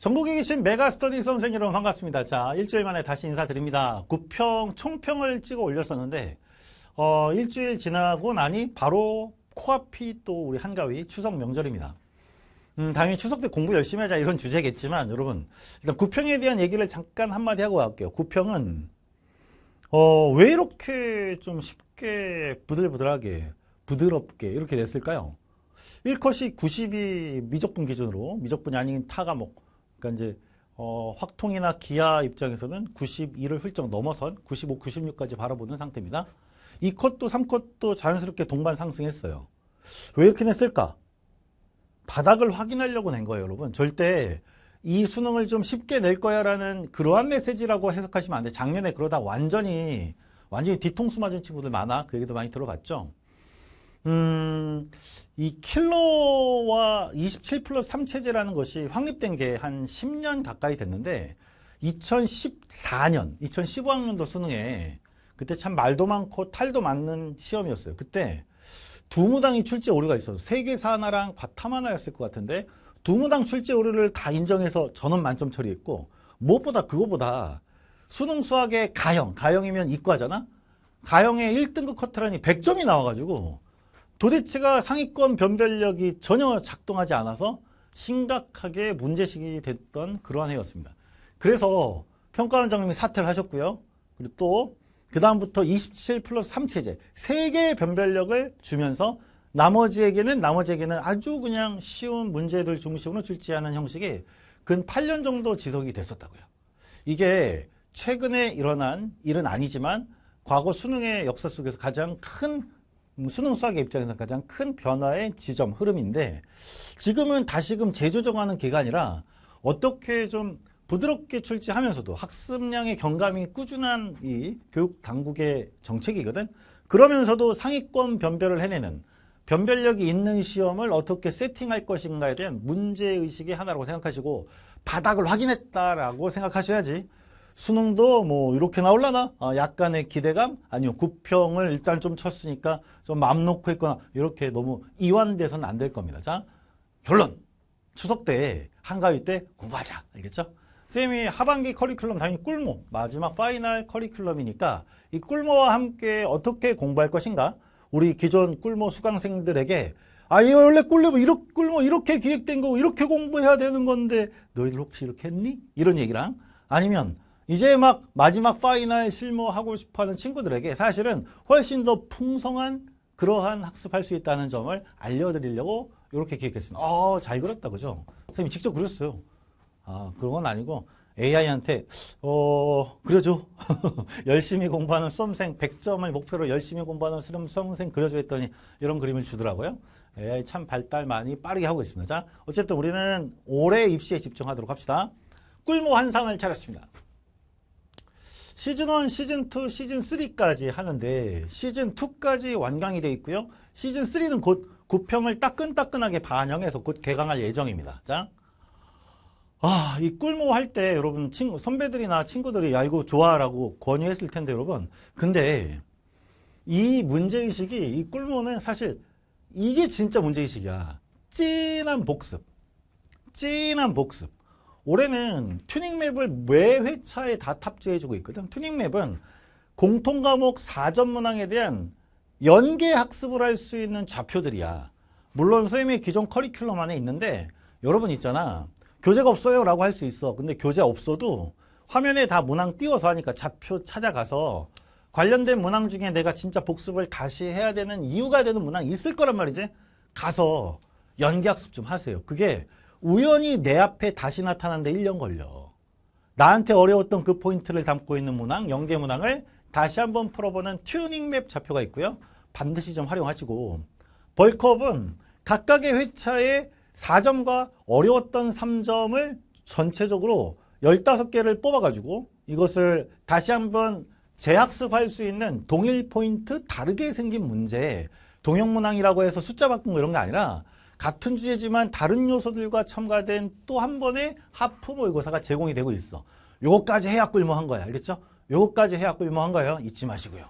전국에 계신 메가스터디 선생님 여러분 반갑습니다. 자, 일주일 만에 다시 인사드립니다. 구평, 총평을 찍어 올렸었는데 어, 일주일 지나고 나니 바로 코앞이 또 우리 한가위 추석 명절입니다. 음, 당연히 추석 때 공부 열심히 하자 이런 주제겠지만 여러분 일단 구평에 대한 얘기를 잠깐 한마디 하고 갈게요. 구평은 어, 왜 이렇게 좀 쉽게 부들부들하게 부드럽게 이렇게 됐을까요? 1컷이 90이 미적분 기준으로 미적분이 아닌 타가 뭐 그러니까 이제 어, 확통이나 기아 입장에서는 9 1을 훌쩍 넘어선 95, 96까지 바라보는 상태입니다. 이 컷도 3컷도 자연스럽게 동반 상승했어요. 왜 이렇게 냈을까? 바닥을 확인하려고 낸 거예요, 여러분. 절대 이 수능을 좀 쉽게 낼 거야라는 그러한 메시지라고 해석하시면 안 돼. 요 작년에 그러다 완전히 완전히 뒤통수 맞은 친구들 많아. 그 얘기도 많이 들어봤죠. 음, 이 킬러와 27 플러스 3체제라는 것이 확립된 게 한 10년 가까이 됐는데 2014년, 2015학년도 수능에 그때 참 말도 많고 탈도 많은 시험이었어요. 그때 두무당이 출제 오류가 있어서 세계사 하나랑 과탐하나였을 것 같은데 두무당 출제 오류를 다 인정해서 전원 만점 처리했고 무엇보다 그거보다 수능 수학의 가형, 가형이면 이과잖아? 가형의 1등급 커트라인이 100점이 나와가지고 도대체가 상위권 변별력이 전혀 작동하지 않아서 심각하게 문제식이 됐던 그러한 해였습니다. 그래서 평가원장님이 사퇴를 하셨고요. 그리고 또 그다음부터 27 플러스 3체제 세 개의 변별력을 주면서 나머지에게는 나머지에게는 아주 그냥 쉬운 문제들 중심으로 출제하는 형식이 근 8년 정도 지속이 됐었다고요. 이게 최근에 일어난 일은 아니지만 과거 수능의 역사 속에서 가장 큰뭐 수능 수학의 입장에서 가장 큰 변화의 지점, 흐름인데 지금은 다시금 재조정하는 기간이라 어떻게 좀 부드럽게 출제하면서도 학습량의 경감이 꾸준한 이 교육 당국의 정책이거든. 그러면서도 상위권 변별을 해내는 변별력이 있는 시험을 어떻게 세팅할 것인가에 대한 문제의식의 하나라고 생각하시고 바닥을 확인했다라고 생각하셔야지 수능도 뭐 이렇게 나올라나 아, 약간의 기대감 아니요 구평을 일단 좀 쳤으니까 좀 맘 놓고 했거나 이렇게 너무 이완돼서는 안 될 겁니다 자 결론 추석 때 한가위 때 공부하자 알겠죠 쌤이 하반기 커리큘럼 당연히 꿀모 마지막 파이널 커리큘럼이니까 이 꿀모와 함께 어떻게 공부할 것인가 우리 기존 꿀모 수강생들에게 아 이거 원래 꿀모 뭐 이렇게 꿀모 이렇게 기획된 거고 이렇게 공부해야 되는 건데 너희들 혹시 이렇게 했니 이런 얘기랑 아니면 이제 막 마지막 파이널 실무하고 싶어하는 친구들에게 사실은 훨씬 더 풍성한 그러한 학습할 수 있다는 점을 알려드리려고 이렇게 기획했습니다. 아. 어, 잘 그렸다 그죠? 선생님이 직접 그렸어요. 아 그런 건 아니고 AI한테 어 그려줘 열심히 공부하는 수험생 100점을 목표로 열심히 공부하는 수험생 그려줘 했더니 이런 그림을 주더라고요. AI 참 발달 많이 빠르게 하고 있습니다. 자 어쨌든 우리는 올해 입시에 집중하도록 합시다. 꿀모 한상을 차렸습니다. 시즌1, 시즌2, 시즌3까지 하는데 시즌2까지 완강이 돼 있고요. 시즌3는 곧 구평을 따끈따끈하게 반영해서 곧 개강할 예정입니다. 자, 아, 이 꿀모 할 때 여러분 친구, 선배들이나 친구들이 야 이거 좋아라고 권유했을 텐데 여러분 근데 이 문제의식이 이 꿀모는 사실 이게 진짜 문제의식이야. 찐한 복습. 찐한 복습. 올해는 튜닝맵을 매 회차에 다 탑재해주고 있거든. 튜닝맵은 공통 과목 4전 문항에 대한 연계 학습을 할 수 있는 좌표들이야. 물론 선생님의 기존 커리큘럼 안에 있는데 여러분 있잖아. 교재가 없어요 라고 할 수 있어. 근데 교재 없어도 화면에 다 문항 띄워서 하니까 좌표 찾아가서 관련된 문항 중에 내가 진짜 복습을 다시 해야 되는 이유가 되는 문항이 있을 거란 말이지. 가서 연계학습 좀 하세요. 그게 우연히 내 앞에 다시 나타나는데 1년 걸려. 나한테 어려웠던 그 포인트를 담고 있는 문항, 연계 문항을 다시 한번 풀어보는 튜닝 맵 좌표가 있고요. 반드시 좀 활용하시고 벌컵은 각각의 회차의 4점과 어려웠던 3점을 전체적으로 15개를 뽑아가지고 이것을 다시 한번 재학습할 수 있는 동일 포인트 다르게 생긴 문제 동영문항이라고 해서 숫자 바꾼 거 이런 게 아니라 같은 주제지만 다른 요소들과 첨가된 또 한 번의 하프 모의고사가 제공이 되고 있어. 요거까지 해야 꿀모한 거야. 알겠죠? 요거까지 해야 꿀모한 거예요. 잊지 마시고요.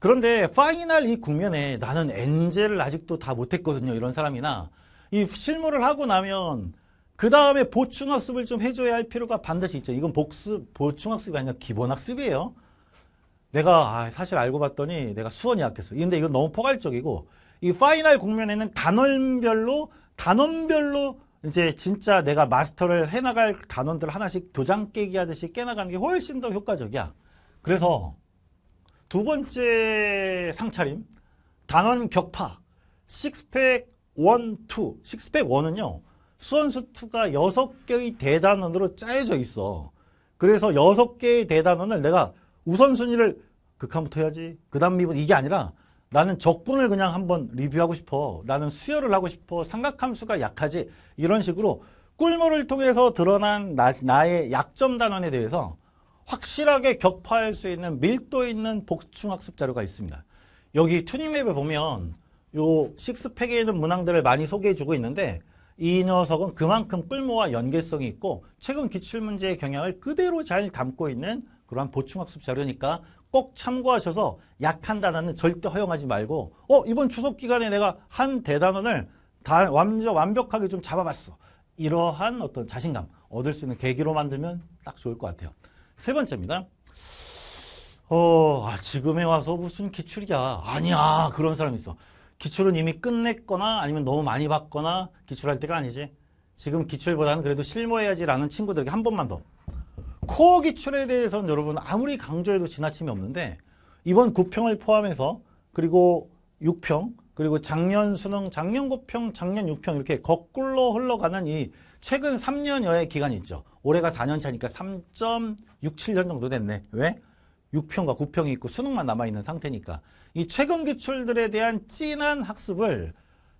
그런데 파이널 이 국면에 나는 엔젤을 아직도 다 못했거든요. 이런 사람이나 이 실무를 하고 나면 그 다음에 보충학습을 좀 해줘야 할 필요가 반드시 있죠. 이건 복습, 보충학습이 아니라 기본학습이에요. 내가 아, 사실 알고 봤더니 내가 수원이 약했어. 근데 이건 너무 포괄적이고 이 파이널 국면에는 단원별로 단원별로 이제 진짜 내가 마스터를 해나갈 단원들 하나씩 도장 깨기 하듯이 깨나가는 게 훨씬 더 효과적이야. 그래서 두 번째 상차림 단원 격파 식스팩 1, 2 식스팩 1은요 수원수 투가 6개의 대단원으로 짜여져 있어 그래서 6개의 대단원을 내가 우선순위를 극한부터 해야지 그 다음 미분 이게 아니라 나는 적분을 그냥 한번 리뷰하고 싶어. 나는 수혈을 하고 싶어. 삼각함수가 약하지. 이런 식으로 꿀모를 통해서 드러난 나, 의 약점 단원에 대해서 확실하게 격파할 수 있는 밀도 있는 복충학습 자료가 있습니다. 여기 투니맵에 보면 요 식스팩에 있는 문항들을 많이 소개해주고 있는데 이 녀석은 그만큼 꿀모와 연계성이 있고 최근 기출문제의 경향을 그대로 잘 담고 있는 그러한 보충학습 자료니까 꼭 참고하셔서 약한 단어는 절대 허용하지 말고 어 이번 추석 기간에 내가 한 대단원을 다 완전 완벽하게 좀 잡아봤어. 이러한 어떤 자신감 얻을 수 있는 계기로 만들면 딱 좋을 것 같아요. 세 번째입니다. 어, 아, 지금에 와서 무슨 기출이야. 아니야. 그런 사람 있어. 기출은 이미 끝냈거나 아니면 너무 많이 봤거나 기출할 때가 아니지. 지금 기출보다는 그래도 실무해야지라는 친구들에게 한 번만 더 코어 기출에 대해서는 여러분 아무리 강조해도 지나침이 없는데 이번 9평을 포함해서 그리고 6평 그리고 작년 수능, 작년 9평, 작년 6평 이렇게 거꾸로 흘러가는 이 최근 3년여의 기간이 있죠. 올해가 4년 차니까 3.67년 정도 됐네. 왜? 6평과 9평이 있고 수능만 남아있는 상태니까 이 최근 기출들에 대한 진한 학습을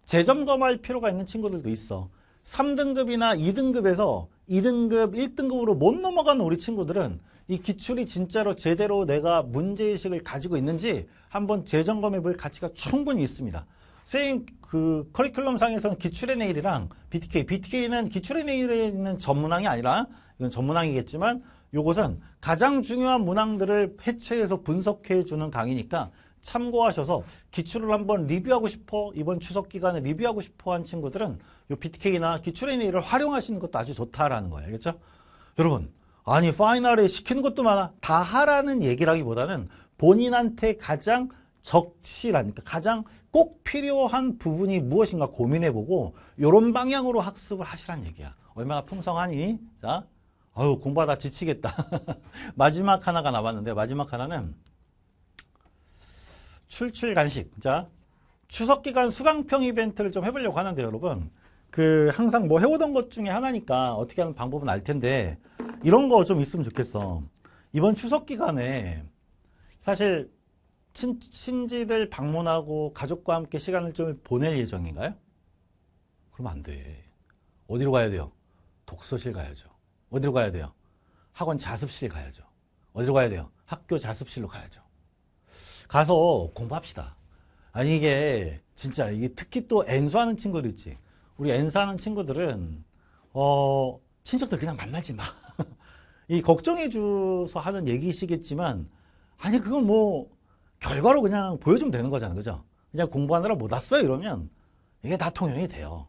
재점검할 필요가 있는 친구들도 있어. 3등급이나 2등급에서 2등급, 1등급으로 못 넘어간 우리 친구들은 이 기출이 진짜로 제대로 내가 문제의식을 가지고 있는지 한번 재점검해 볼 가치가 충분히 있습니다. 선생님 그 커리큘럼 상에서는 기출 NA랑 BTK, BTK는 기출 NA에 있는 전문항이 아니라 이건 전문항이겠지만 요것은 가장 중요한 문항들을 해체해서 분석해 주는 강의니까 참고하셔서 기출을 한번 리뷰하고 싶어 이번 추석 기간에 리뷰하고 싶어 한 친구들은 요 BTK나 기출NA를 활용하시는 것도 아주 좋다라는 거예요. 알겠죠? 여러분 아니 파이널에 시키는 것도 많아 다 하라는 얘기라기보다는 본인한테 가장 적실한 니까 가장 꼭 필요한 부분이 무엇인가 고민해보고 이런 방향으로 학습을 하시란 얘기야. 얼마나 풍성하니? 자, 아유 공부하다 지치겠다. 마지막 하나가 나왔는데 마지막 하나는 출출간식. 자, 추석기간 수강평 이벤트를 좀 해보려고 하는데 여러분 그 항상 뭐 해오던 것 중에 하나니까 어떻게 하는 방법은 알 텐데 이런 거 좀 있으면 좋겠어. 이번 추석 기간에 사실 친, 친지들 방문하고 가족과 함께 시간을 좀 보낼 예정인가요? 그럼 안 돼. 어디로 가야 돼요? 독서실 가야죠. 어디로 가야 돼요? 학원 자습실 가야죠. 어디로 가야 돼요? 학교 자습실로 가야죠. 가서 공부합시다. 아니 이게 진짜 이게 특히 또 엔수하는 친구들 있지. 우리 N사는 친구들은 어 친척들 그냥 만나지 마. 이 걱정해줘서 하는 얘기시겠지만 아니 그건 뭐 결과로 그냥 보여주면 되는 거잖아 그죠 그냥 공부하느라 못 뭐 왔어요 이러면 이게 다 통용이 돼요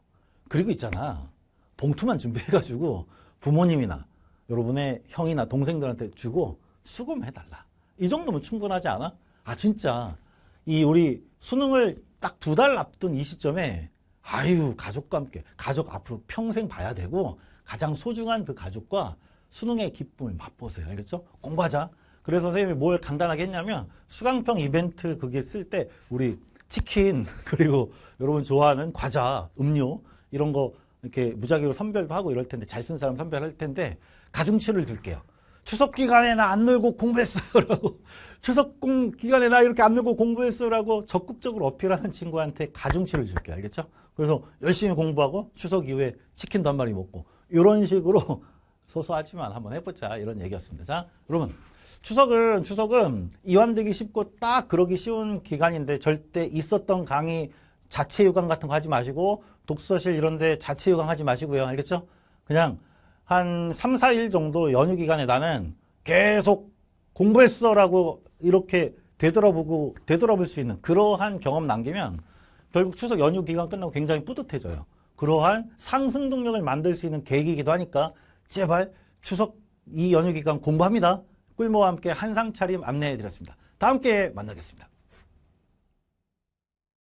그리고 있잖아 봉투만 준비해 가지고 부모님이나 여러분의 형이나 동생들한테 주고 수금해 달라 이 정도면 충분하지 않아? 아 진짜 이 우리 수능을 딱 두 달 앞둔 이 시점에 아유 가족과 함께 가족 앞으로 평생 봐야 되고 가장 소중한 그 가족과 수능의 기쁨을 맛보세요. 알겠죠? 공부하자. 그래서 선생님이 뭘 간단하게 했냐면 수강평 이벤트 그게 쓸 때 우리 치킨 그리고 여러분 좋아하는 과자, 음료 이런 거 이렇게 무작위로 선별도 하고 이럴 텐데 잘 쓴 사람 선별할 텐데 가중치를 줄게요. 추석 기간에 나 안 놀고 공부했어라고 추석 기간에 나 이렇게 안 놀고 공부했어라고 적극적으로 어필하는 친구한테 가중치를 줄게 알겠죠? 그래서 열심히 공부하고 추석 이후에 치킨도 한 마리 먹고 이런 식으로 소소하지만 한번 해보자 이런 얘기였습니다. 자, 여러분 추석은 추석은 이완되기 쉽고 딱 그러기 쉬운 기간인데 절대 있었던 강의 자체 유강 같은 거 하지 마시고 독서실 이런 데 자체 유강하지 마시고요. 알겠죠? 그냥 한 3, 4일 정도 연휴 기간에 나는 계속 공부했어라고 이렇게 되돌아보고 되돌아볼 수 있는 그러한 경험 남기면 결국 추석 연휴 기간 끝나고 굉장히 뿌듯해져요. 그러한 상승 동력을 만들 수 있는 계기이기도 하니까 제발 추석 이 연휴 기간 공부합니다. 꿀모와 함께 한상 차림 안내해드렸습니다. 다음 기회에 만나겠습니다.